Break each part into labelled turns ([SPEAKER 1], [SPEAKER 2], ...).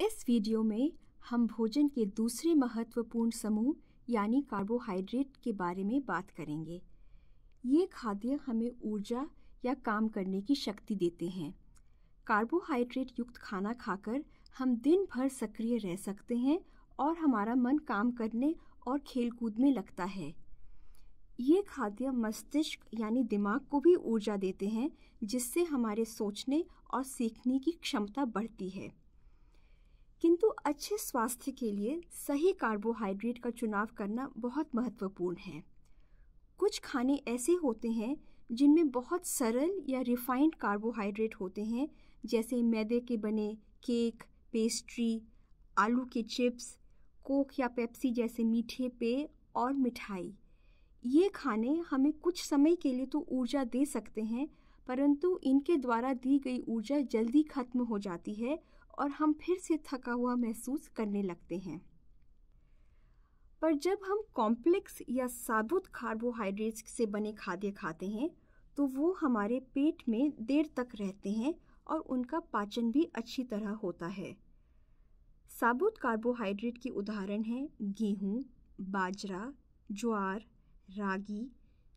[SPEAKER 1] इस वीडियो में हम भोजन के दूसरे महत्वपूर्ण समूह यानी कार्बोहाइड्रेट के बारे में बात करेंगे ये खाद्य हमें ऊर्जा या काम करने की शक्ति देते हैं कार्बोहाइड्रेट युक्त खाना खाकर हम दिन भर सक्रिय रह सकते हैं और हमारा मन काम करने और खेलकूद में लगता है ये खाद्य मस्तिष्क यानी दिमाग को भी ऊर्जा देते हैं जिससे हमारे सोचने और सीखने की क्षमता बढ़ती है किंतु अच्छे स्वास्थ्य के लिए सही कार्बोहाइड्रेट का चुनाव करना बहुत महत्वपूर्ण है कुछ खाने ऐसे होते हैं जिनमें बहुत सरल या रिफाइंड कार्बोहाइड्रेट होते हैं जैसे मैदे के बने केक पेस्ट्री आलू के चिप्स कोक या पेप्सी जैसे मीठे पेय और मिठाई ये खाने हमें कुछ समय के लिए तो ऊर्जा दे सकते हैं परंतु इनके द्वारा दी गई ऊर्जा जल्दी खत्म हो जाती है और हम फिर से थका हुआ महसूस करने लगते हैं पर जब हम कॉम्प्लेक्स या साबुत कार्बोहाइड्रेट्स से बने खाद्य खाते हैं तो वो हमारे पेट में देर तक रहते हैं और उनका पाचन भी अच्छी तरह होता है साबुत कार्बोहाइड्रेट के उदाहरण हैं गेहूँ बाजरा ज्वार रागी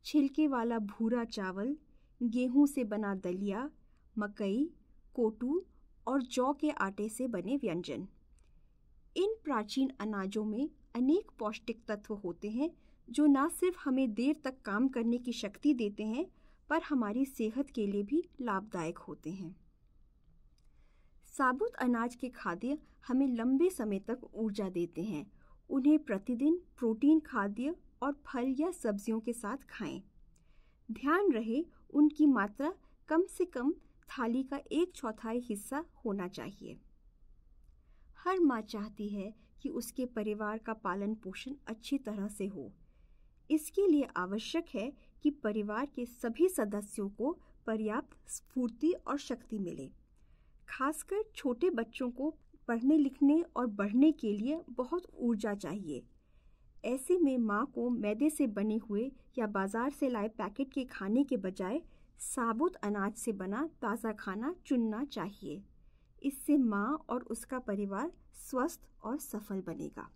[SPEAKER 1] छिलके वाला भूरा चावल गेहूँ से बना दलिया मकई कोटू और जौ के आटे से बने व्यंजन इन प्राचीन अनाजों में अनेक पौष्टिक तत्व होते हैं जो ना सिर्फ हमें देर तक काम करने की शक्ति देते हैं पर हमारी सेहत के लिए भी लाभदायक होते हैं साबुत अनाज के खाद्य हमें लंबे समय तक ऊर्जा देते हैं उन्हें प्रतिदिन प्रोटीन खाद्य और फल या सब्जियों के साथ खाएं। ध्यान रहे उनकी मात्रा कम से कम थाली का एक चौथाई हिस्सा होना चाहिए हर माँ चाहती है कि उसके परिवार का पालन पोषण अच्छी तरह से हो इसके लिए आवश्यक है कि परिवार के सभी सदस्यों को पर्याप्त स्फूर्ति और शक्ति मिले खासकर छोटे बच्चों को पढ़ने लिखने और बढ़ने के लिए बहुत ऊर्जा चाहिए ऐसे में माँ को मैदे से बने हुए या बाजार से लाए पैकेट के खाने के बजाय साबुत अनाज से बना ताज़ा खाना चुनना चाहिए इससे माँ और उसका परिवार स्वस्थ और सफल बनेगा